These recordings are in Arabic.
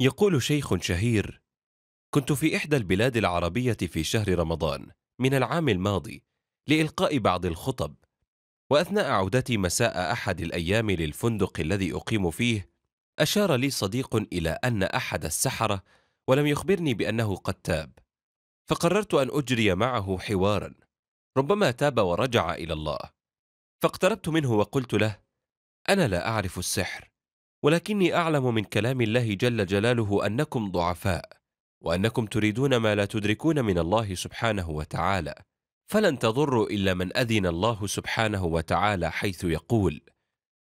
يقول شيخ شهير كنت في إحدى البلاد العربية في شهر رمضان من العام الماضي لإلقاء بعض الخطب وأثناء عودتي مساء أحد الأيام للفندق الذي أقيم فيه أشار لي صديق إلى أن أحد السحرة ولم يخبرني بأنه قد تاب فقررت أن أجري معه حوارا ربما تاب ورجع إلى الله فاقتربت منه وقلت له أنا لا أعرف السحر ولكني اعلم من كلام الله جل جلاله انكم ضعفاء وانكم تريدون ما لا تدركون من الله سبحانه وتعالى فلن تضروا الا من اذن الله سبحانه وتعالى حيث يقول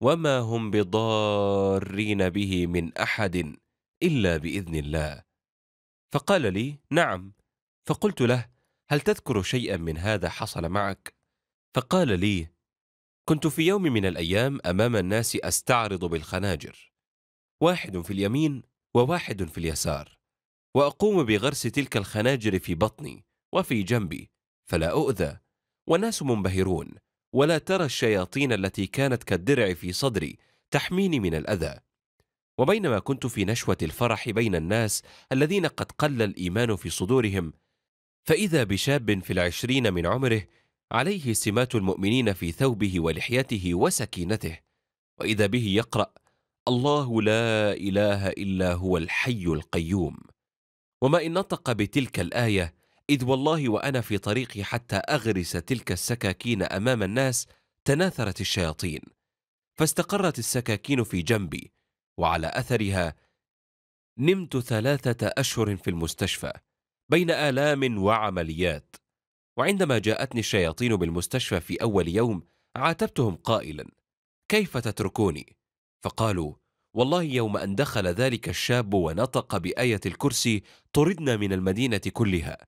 وما هم بضارين به من احد الا باذن الله فقال لي نعم فقلت له هل تذكر شيئا من هذا حصل معك فقال لي كنت في يوم من الأيام أمام الناس أستعرض بالخناجر واحد في اليمين وواحد في اليسار وأقوم بغرس تلك الخناجر في بطني وفي جنبي فلا أؤذى وناس منبهرون ولا ترى الشياطين التي كانت كالدرع في صدري تحميني من الأذى وبينما كنت في نشوة الفرح بين الناس الذين قد قل الإيمان في صدورهم فإذا بشاب في العشرين من عمره عليه سمات المؤمنين في ثوبه ولحيته وسكينته وإذا به يقرأ الله لا إله إلا هو الحي القيوم وما إن نطق بتلك الآية إذ والله وأنا في طريقي حتى أغرس تلك السكاكين أمام الناس تناثرت الشياطين فاستقرت السكاكين في جنبي وعلى أثرها نمت ثلاثة أشهر في المستشفى بين آلام وعمليات وعندما جاءتني الشياطين بالمستشفى في أول يوم عاتبتهم قائلا كيف تتركوني؟ فقالوا والله يوم أن دخل ذلك الشاب ونطق بآية الكرسي طردنا من المدينة كلها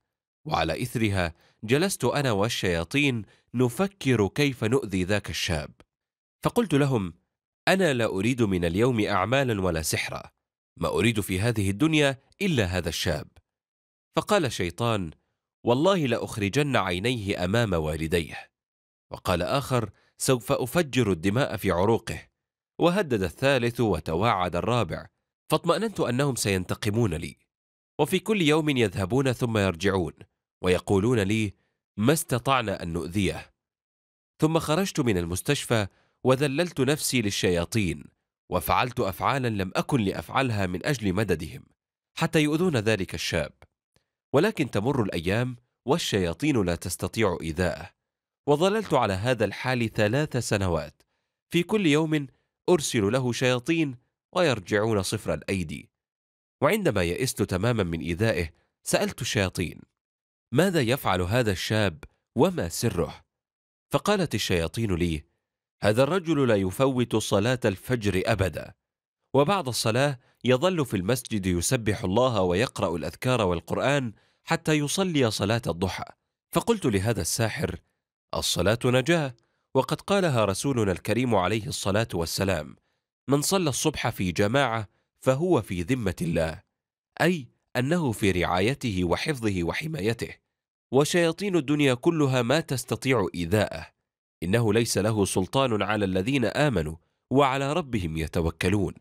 وعلى إثرها جلست أنا والشياطين نفكر كيف نؤذي ذاك الشاب فقلت لهم أنا لا أريد من اليوم أعمالا ولا سحرا ما أريد في هذه الدنيا إلا هذا الشاب فقال شيطان والله لأخرجن عينيه أمام والديه وقال آخر سوف أفجر الدماء في عروقه وهدد الثالث وتواعد الرابع فاطمأننت أنهم سينتقمون لي وفي كل يوم يذهبون ثم يرجعون ويقولون لي ما استطعنا أن نؤذيه ثم خرجت من المستشفى وذللت نفسي للشياطين وفعلت أفعالا لم أكن لأفعلها من أجل مددهم حتى يؤذون ذلك الشاب ولكن تمر الأيام والشياطين لا تستطيع إيذاءه وظللت على هذا الحال ثلاث سنوات في كل يوم أرسل له شياطين ويرجعون صفر الأيدي وعندما يئست تماما من إيذائه سألت الشياطين ماذا يفعل هذا الشاب وما سره فقالت الشياطين لي هذا الرجل لا يفوت صلاة الفجر أبدا وبعد الصلاة يظل في المسجد يسبح الله ويقرأ الأذكار والقرآن حتى يصلي صلاة الضحى فقلت لهذا الساحر الصلاة نجاة وقد قالها رسولنا الكريم عليه الصلاة والسلام من صلى الصبح في جماعة فهو في ذمة الله أي أنه في رعايته وحفظه وحمايته وشياطين الدنيا كلها ما تستطيع إيذاءه إنه ليس له سلطان على الذين آمنوا وعلى ربهم يتوكلون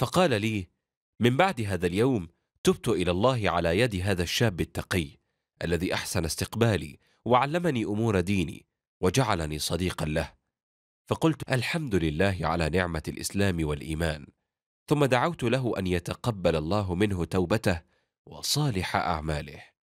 فقال لي من بعد هذا اليوم تبت إلى الله على يد هذا الشاب التقي الذي أحسن استقبالي وعلمني أمور ديني وجعلني صديقا له فقلت الحمد لله على نعمة الإسلام والإيمان ثم دعوت له أن يتقبل الله منه توبته وصالح أعماله